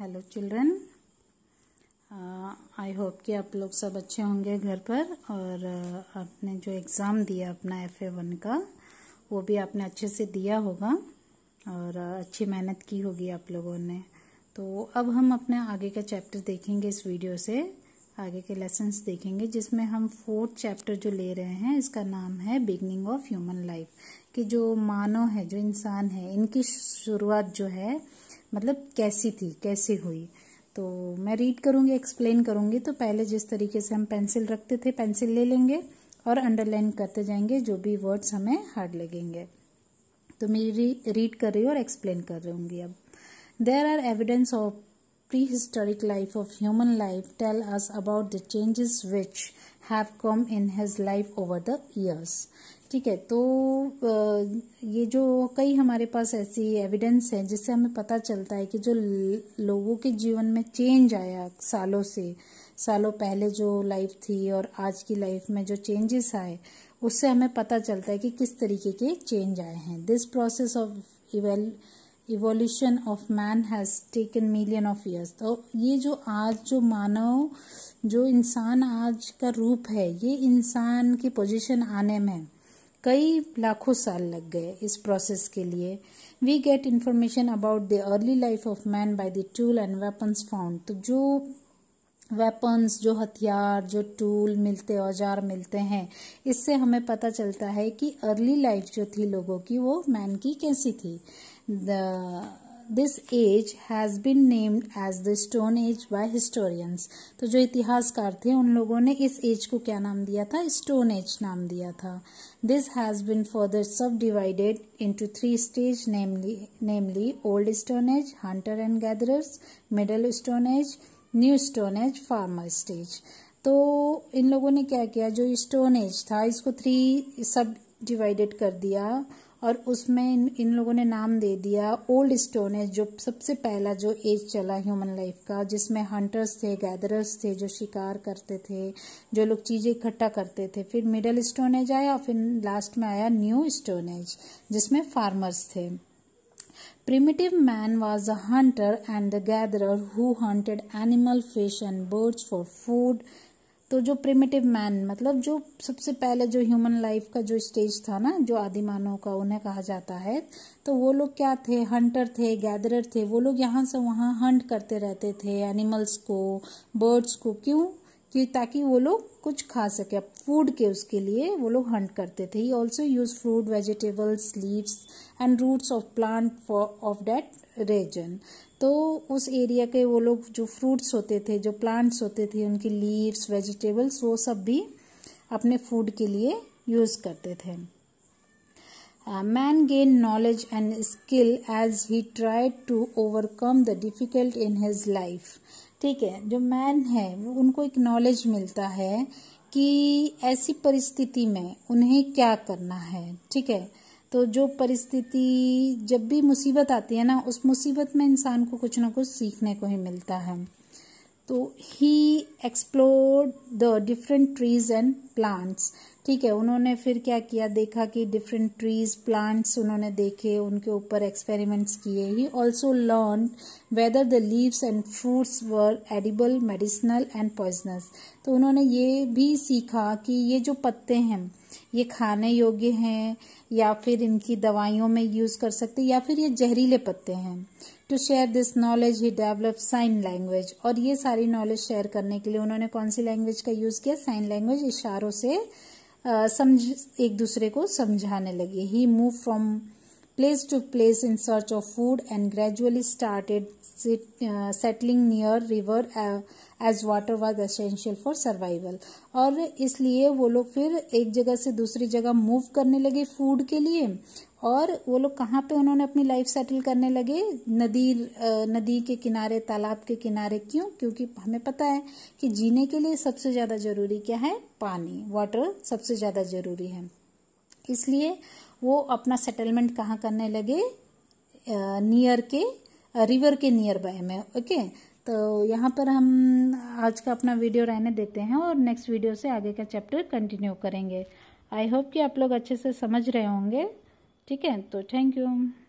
hello children I hope कि आप लोग सब अच्छे होंगे घर पर और uh, आपने जो एग्ज़ाम दिया अपना एफ ए वन का वो भी आपने अच्छे से दिया होगा और uh, अच्छी मेहनत की होगी आप लोगों ने तो अब हम अपने आगे का चैप्टर देखेंगे इस वीडियो से आगे के लेसन्स देखेंगे जिसमें हम फोर्थ चैप्टर जो ले रहे हैं इसका नाम है बिगनिंग ऑफ ह्यूमन लाइफ कि जो मानव है जो इंसान है इनकी शुरुआत जो है मतलब कैसी थी कैसे हुई तो मैं रीड करूँगी एक्सप्लेन करूँगी तो पहले जिस तरीके से हम पेंसिल रखते थे पेंसिल ले लेंगे और अंडरलाइन करते जाएंगे जो भी वर्ड्स हमें हार्ड लगेंगे तो मैं रीड कर रही हूँ और एक्सप्लेन कर रही हूँ अब there are evidence of prehistoric life of human life tell us about the changes which have come in his life over the years ठीक है तो ये जो कई हमारे पास ऐसी एविडेंस है जिससे हमें पता चलता है कि जो लोगों के जीवन में चेंज आया सालों से सालों पहले जो लाइफ थी और आज की लाइफ में जो चेंजेस आए उससे हमें पता चलता है कि किस तरीके के चेंज आए हैं this process of evol evolution of man has taken million of years तो ये जो आज जो मानव जो इंसान आज का रूप है ये इंसान की पोजिशन आने में कई लाखों साल लग गए इस प्रोसेस के लिए we get information about the early life of man by the tool and weapons found तो जो वेपन्स जो हथियार जो टूल मिलते औजार मिलते हैं इससे हमें पता चलता है कि अर्ली लाइफ जो थी लोगों की वो मैन की कैसी थी the this age has been named as the stone age by historians तो जो इतिहासकार थे उन लोगों ने इस एज को क्या नाम दिया था स्टोन एज नाम दिया था this has been further subdivided into three stage namely namely old stone age hunter and gatherers middle stone age new stone age farmer stage तो इन लोगों ने क्या किया जो स्टोन एज था इसको थ्री सब डिवाइडेड कर दिया और उसमें इन, इन लोगों ने नाम दे दिया ओल्ड स्टोन एज जो सबसे पहला जो एज चला ह्यूमन लाइफ का जिसमें हंटर्स थे गैदरर्स थे जो शिकार करते थे जो लोग चीज़ें इकट्ठा करते थे फिर मिडल स्टोन एज आया और फिर लास्ट में आया न्यू स्टोन एज जिसमें फार्मर्स थे primitive man was a hunter and the gather who hunted animal fish and birds for food तो जो प्रिमिटिव मैन मतलब जो सबसे पहले जो ह्यूमन लाइफ का जो स्टेज था ना जो आदि मानव का उन्हें कहा जाता है तो वो लोग क्या थे हंटर थे गैदरर थे वो लोग यहाँ से वहाँ हंट करते रहते थे एनिमल्स को बर्ड्स को क्यों कि ताकि वो लोग कुछ खा सके फूड के उसके लिए वो लोग हंट करते थे he also use fruit vegetables leaves and roots of plant of that region तो उस एरिया के वो लोग जो फ्रूट्स होते थे जो प्लांट्स होते थे उनकी लीव्स वेजिटेबल्स वो सब भी अपने फूड के लिए यूज़ करते थे man gain knowledge and skill as he tried to overcome the difficult in his life ठीक है जो मैन है उनको एक नॉलेज मिलता है कि ऐसी परिस्थिति में उन्हें क्या करना है ठीक है तो जो परिस्थिति जब भी मुसीबत आती है ना उस मुसीबत में इंसान को कुछ ना कुछ सीखने को ही मिलता है तो he explore the different trees and plants ठीक है उन्होंने फिर क्या किया देखा कि डिफरेंट ट्रीज प्लांट्स उन्होंने देखे उनके ऊपर एक्सपेरिमेंट्स किए he also learn whether the leaves and fruits were edible medicinal and poisonous तो उन्होंने ये भी सीखा कि ये जो पत्ते हैं ये खाने योग्य हैं या फिर इनकी दवाइयों में यूज़ कर सकते या फिर ये जहरीले पत्ते हैं to share this knowledge he develop sign language और ये सारी नॉलेज शेयर करने के लिए उन्होंने कौन सी लैंग्वेज का यूज किया साइन लैंग्वेज इशारों से समझ एक दूसरे को समझाने लगे he move from place to place in search of food and gradually started sit, uh, settling near river uh, as water was essential for survival और इसलिए वो लोग फिर एक जगह से दूसरी जगह मूव करने लगे फूड के लिए और वो लोग कहाँ पे उन्होंने अपनी लाइफ सेटल करने लगे नदी uh, नदी के किनारे तालाब के किनारे क्यों क्योंकि हमें पता है कि जीने के लिए सबसे ज़्यादा ज़रूरी क्या है पानी वाटर सबसे ज़्यादा ज़रूरी है इसलिए वो अपना सेटलमेंट कहाँ करने लगे नियर के रिवर के नियर बाय में ओके तो यहाँ पर हम आज का अपना वीडियो रहने देते हैं और नेक्स्ट वीडियो से आगे का चैप्टर कंटिन्यू करेंगे आई होप कि आप लोग अच्छे से समझ रहे होंगे ठीक है तो थैंक यू